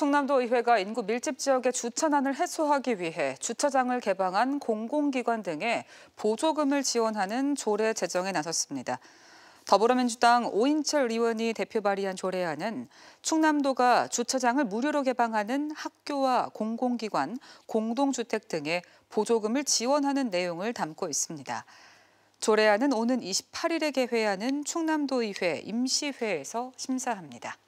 충남도의회가 인구 밀집 지역의 주차난을 해소하기 위해 주차장을 개방한 공공기관 등에 보조금을 지원하는 조례 제정에 나섰습니다. 더불어민주당 오인철 의원이 대표 발의한 조례안은 충남도가 주차장을 무료로 개방하는 학교와 공공기관, 공동주택 등에 보조금을 지원하는 내용을 담고 있습니다. 조례안은 오는 28일에 개회하는 충남도의회 임시회에서 심사합니다.